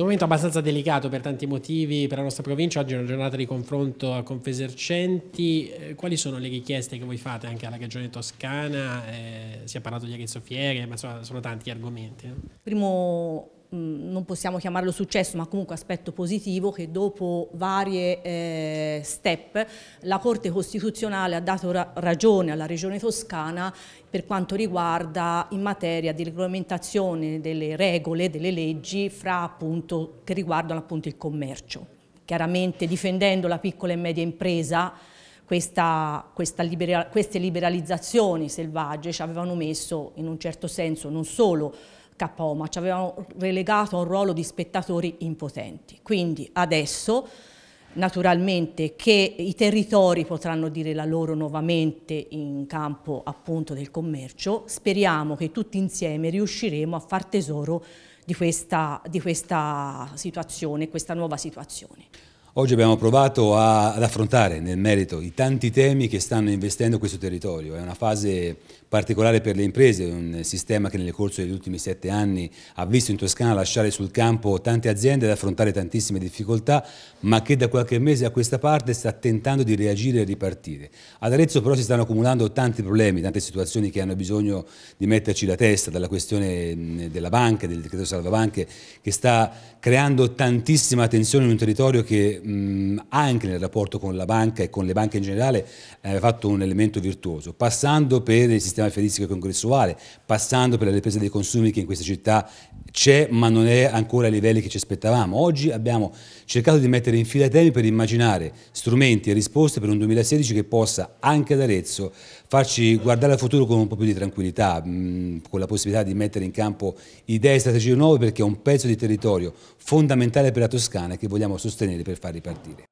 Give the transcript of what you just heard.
un momento abbastanza delicato per tanti motivi per la nostra provincia, oggi è una giornata di confronto a Confesercenti, eh, quali sono le richieste che voi fate anche alla Regione Toscana? Eh, si è parlato di Arezzo Fiere, ma sono, sono tanti argomenti. No? Eh. Primo non possiamo chiamarlo successo, ma comunque aspetto positivo, che dopo varie eh, step la Corte Costituzionale ha dato ra ragione alla Regione Toscana per quanto riguarda in materia di regolamentazione delle regole, delle leggi fra, appunto, che riguardano appunto il commercio. Chiaramente difendendo la piccola e media impresa, questa, questa libera queste liberalizzazioni selvagge ci avevano messo in un certo senso non solo Capoma, ci avevano relegato a un ruolo di spettatori impotenti. Quindi adesso naturalmente che i territori potranno dire la loro nuovamente in campo appunto del commercio, speriamo che tutti insieme riusciremo a far tesoro di questa, di questa situazione, questa nuova situazione. Oggi abbiamo provato a, ad affrontare nel merito i tanti temi che stanno investendo questo territorio. È una fase particolare per le imprese, un sistema che nel corso degli ultimi sette anni ha visto in Toscana lasciare sul campo tante aziende ad affrontare tantissime difficoltà, ma che da qualche mese a questa parte sta tentando di reagire e ripartire. Ad Arezzo però si stanno accumulando tanti problemi, tante situazioni che hanno bisogno di metterci la testa, dalla questione della banca, del decreto salvabanche, che sta creando tantissima tensione in un territorio che mh, mm, anche nel rapporto con la banca e con le banche in generale eh, aveva fatto un elemento virtuoso, passando per il sistema feristico congressuale, passando per la ripresa dei consumi che in questa città c'è ma non è ancora ai livelli che ci aspettavamo. Oggi abbiamo cercato di mettere in fila temi per immaginare strumenti e risposte per un 2016 che possa anche ad Arezzo farci guardare al futuro con un po' più di tranquillità, mh, mm, con la possibilità di mettere in campo idee e strategie nuove perché è un pezzo di territorio fondamentale per la Toscana che vogliamo sostenere per fare ripartire.